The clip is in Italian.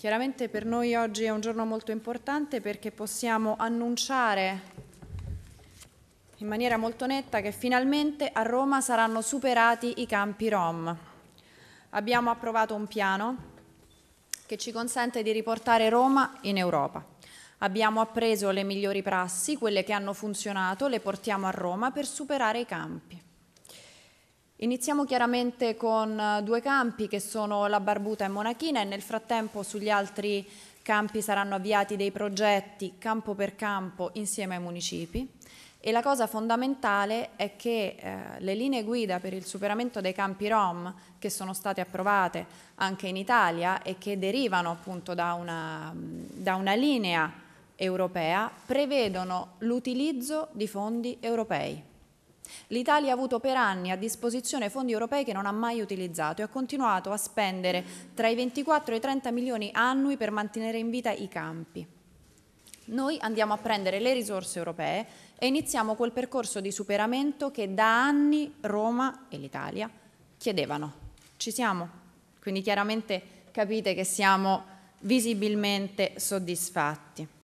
Chiaramente per noi oggi è un giorno molto importante perché possiamo annunciare in maniera molto netta che finalmente a Roma saranno superati i campi Rom. Abbiamo approvato un piano che ci consente di riportare Roma in Europa. Abbiamo appreso le migliori prassi, quelle che hanno funzionato, le portiamo a Roma per superare i campi. Iniziamo chiaramente con eh, due campi che sono la Barbuta e Monachina e nel frattempo sugli altri campi saranno avviati dei progetti campo per campo insieme ai municipi e la cosa fondamentale è che eh, le linee guida per il superamento dei campi ROM che sono state approvate anche in Italia e che derivano appunto da una, da una linea europea prevedono l'utilizzo di fondi europei. L'Italia ha avuto per anni a disposizione fondi europei che non ha mai utilizzato e ha continuato a spendere tra i 24 e i 30 milioni annui per mantenere in vita i campi. Noi andiamo a prendere le risorse europee e iniziamo quel percorso di superamento che da anni Roma e l'Italia chiedevano. Ci siamo? Quindi chiaramente capite che siamo visibilmente soddisfatti.